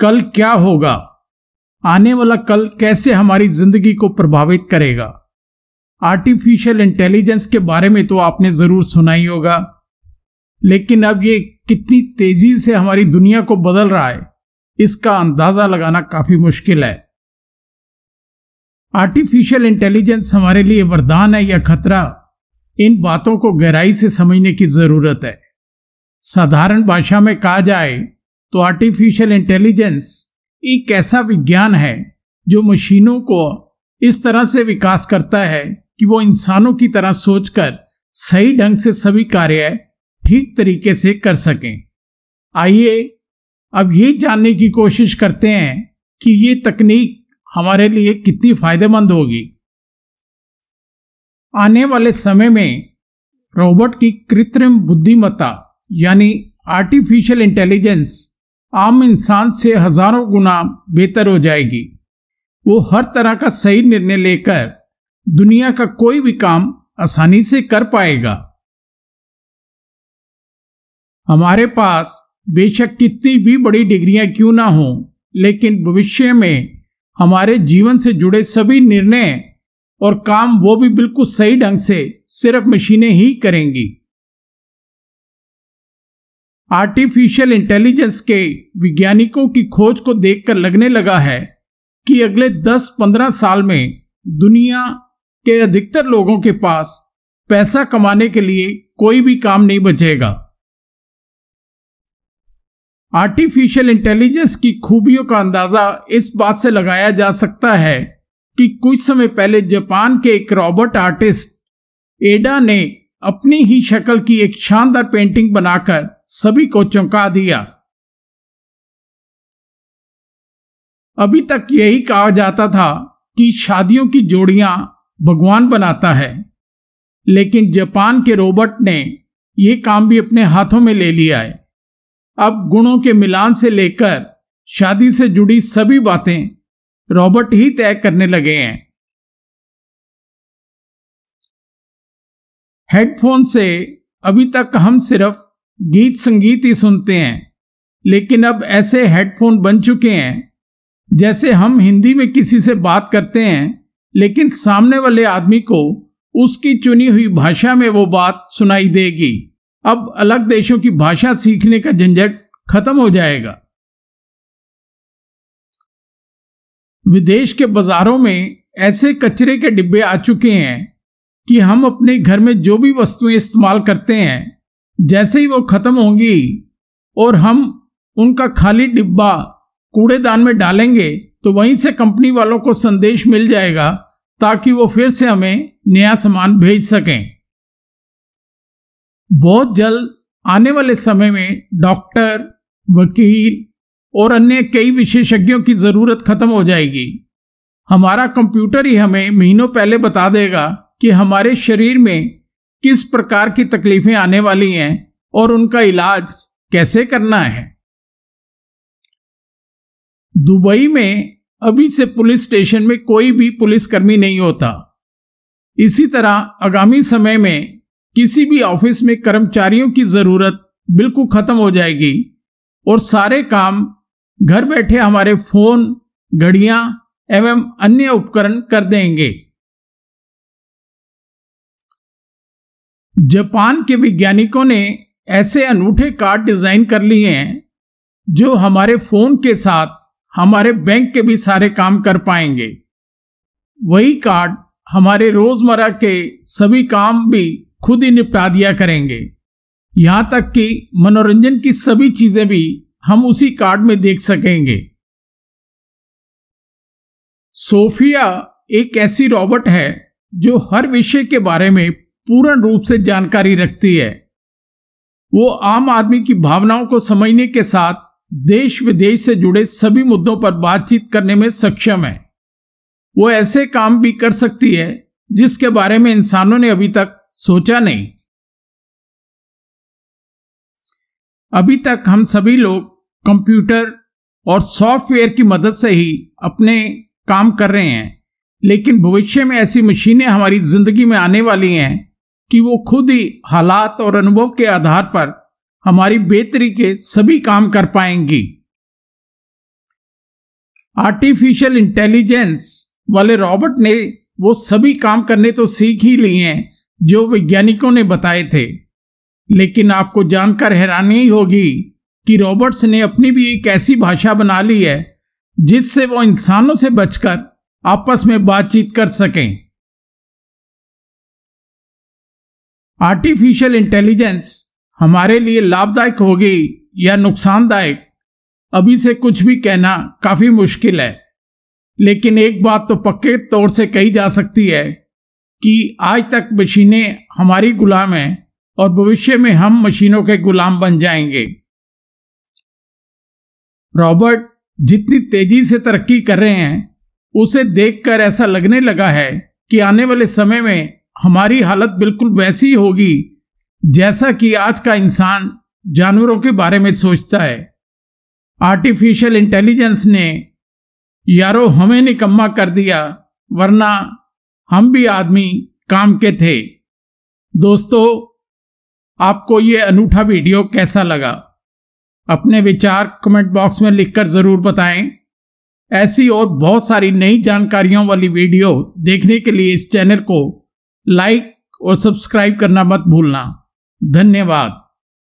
कल क्या होगा आने वाला कल कैसे हमारी जिंदगी को प्रभावित करेगा आर्टिफिशियल इंटेलिजेंस के बारे में तो आपने जरूर सुना ही होगा लेकिन अब ये कितनी तेजी से हमारी दुनिया को बदल रहा है इसका अंदाजा लगाना काफी मुश्किल है आर्टिफिशियल इंटेलिजेंस हमारे लिए वरदान है या खतरा इन बातों को गहराई से समझने की जरूरत है साधारण भाषा में कहा जाए तो आर्टिफिशियल इंटेलिजेंस एक ऐसा विज्ञान है जो मशीनों को इस तरह से विकास करता है कि वो इंसानों की तरह सोचकर सही ढंग से सभी कार्य ठीक तरीके से कर सकें आइए अब ये जानने की कोशिश करते हैं कि ये तकनीक हमारे लिए कितनी फायदेमंद होगी आने वाले समय में रोबोट की कृत्रिम बुद्धिमत्ता यानी आर्टिफिशियल इंटेलिजेंस आम इंसान से हजारों गुना बेहतर हो जाएगी वो हर तरह का सही निर्णय लेकर दुनिया का कोई भी काम आसानी से कर पाएगा हमारे पास बेशक कितनी भी बड़ी डिग्रियां क्यों ना हो लेकिन भविष्य में हमारे जीवन से जुड़े सभी निर्णय और काम वो भी बिल्कुल सही ढंग से सिर्फ मशीनें ही करेंगी आर्टिफिशियल इंटेलिजेंस के वैज्ञानिकों की खोज को देखकर लगने लगा है कि अगले 10-15 साल में दुनिया के अधिकतर लोगों के पास पैसा कमाने के लिए कोई भी काम नहीं बचेगा आर्टिफिशियल इंटेलिजेंस की खूबियों का अंदाजा इस बात से लगाया जा सकता है कि कुछ समय पहले जापान के एक रॉबर्ट आर्टिस्ट एडा ने अपनी ही शक्ल की एक शानदार पेंटिंग बनाकर सभी को चौंका दिया अभी तक यही कहा जाता था कि शादियों की जोड़ियां भगवान बनाता है लेकिन जापान के रोबोट ने यह काम भी अपने हाथों में ले लिया है अब गुणों के मिलान से लेकर शादी से जुड़ी सभी बातें रॉबर्ट ही तय करने लगे हैं हेडफोन से अभी तक हम सिर्फ गीत संगीत ही सुनते हैं लेकिन अब ऐसे हेडफोन बन चुके हैं जैसे हम हिंदी में किसी से बात करते हैं लेकिन सामने वाले आदमी को उसकी चुनी हुई भाषा में वो बात सुनाई देगी अब अलग देशों की भाषा सीखने का झंझट खत्म हो जाएगा विदेश के बाजारों में ऐसे कचरे के डिब्बे आ चुके हैं कि हम अपने घर में जो भी वस्तुएं इस्तेमाल करते हैं जैसे ही वो खत्म होंगी और हम उनका खाली डिब्बा कूड़ेदान में डालेंगे तो वहीं से कंपनी वालों को संदेश मिल जाएगा ताकि वो फिर से हमें नया सामान भेज सकें बहुत जल्द आने वाले समय में डॉक्टर वकील और अन्य कई विशेषज्ञों की ज़रूरत खत्म हो जाएगी हमारा कंप्यूटर ही हमें महीनों पहले बता देगा कि हमारे शरीर में किस प्रकार की तकलीफें आने वाली हैं और उनका इलाज कैसे करना है दुबई में अभी से पुलिस स्टेशन में कोई भी पुलिसकर्मी नहीं होता इसी तरह आगामी समय में किसी भी ऑफिस में कर्मचारियों की जरूरत बिल्कुल खत्म हो जाएगी और सारे काम घर बैठे हमारे फोन घड़ियां एवं अन्य उपकरण कर देंगे जापान के वैज्ञानिकों ने ऐसे अनूठे कार्ड डिजाइन कर लिए हैं जो हमारे फोन के साथ हमारे बैंक के भी सारे काम कर पाएंगे वही कार्ड हमारे रोजमर्रा के सभी काम भी खुद ही निपटा दिया करेंगे यहाँ तक कि मनोरंजन की सभी चीजें भी हम उसी कार्ड में देख सकेंगे सोफिया एक ऐसी रॉबर्ट है जो हर विषय के बारे में पूर्ण रूप से जानकारी रखती है वो आम आदमी की भावनाओं को समझने के साथ देश विदेश से जुड़े सभी मुद्दों पर बातचीत करने में सक्षम है वो ऐसे काम भी कर सकती है जिसके बारे में इंसानों ने अभी तक सोचा नहीं अभी तक हम सभी लोग कंप्यूटर और सॉफ्टवेयर की मदद से ही अपने काम कर रहे हैं लेकिन भविष्य में ऐसी मशीनें हमारी जिंदगी में आने वाली हैं कि वो खुद ही हालात और अनुभव के आधार पर हमारी बेहतरी के सभी काम कर पाएंगी आर्टिफिशियल इंटेलिजेंस वाले रॉबर्ट ने वो सभी काम करने तो सीख ही लिए हैं जो वैज्ञानिकों ने बताए थे लेकिन आपको जानकर हैरानी होगी कि रॉबर्ट्स ने अपनी भी एक ऐसी भाषा बना ली है जिससे वो इंसानों से बचकर आपस में बातचीत कर सकें आर्टिफिशियल इंटेलिजेंस हमारे लिए लाभदायक होगी या नुकसानदायक अभी से कुछ भी कहना काफी मुश्किल है लेकिन एक बात तो पक्के तौर से कही जा सकती है कि आज तक मशीनें हमारी गुलाम हैं और भविष्य में हम मशीनों के गुलाम बन जाएंगे रॉबर्ट जितनी तेजी से तरक्की कर रहे हैं उसे देखकर ऐसा लगने लगा है कि आने वाले समय में हमारी हालत बिल्कुल वैसी होगी जैसा कि आज का इंसान जानवरों के बारे में सोचता है आर्टिफिशियल इंटेलिजेंस ने यारो हमें निकम्मा कर दिया वरना हम भी आदमी काम के थे दोस्तों आपको ये अनूठा वीडियो कैसा लगा अपने विचार कमेंट बॉक्स में लिखकर ज़रूर बताएं ऐसी और बहुत सारी नई जानकारियों वाली वीडियो देखने के लिए इस चैनल को लाइक और सब्सक्राइब करना मत भूलना धन्यवाद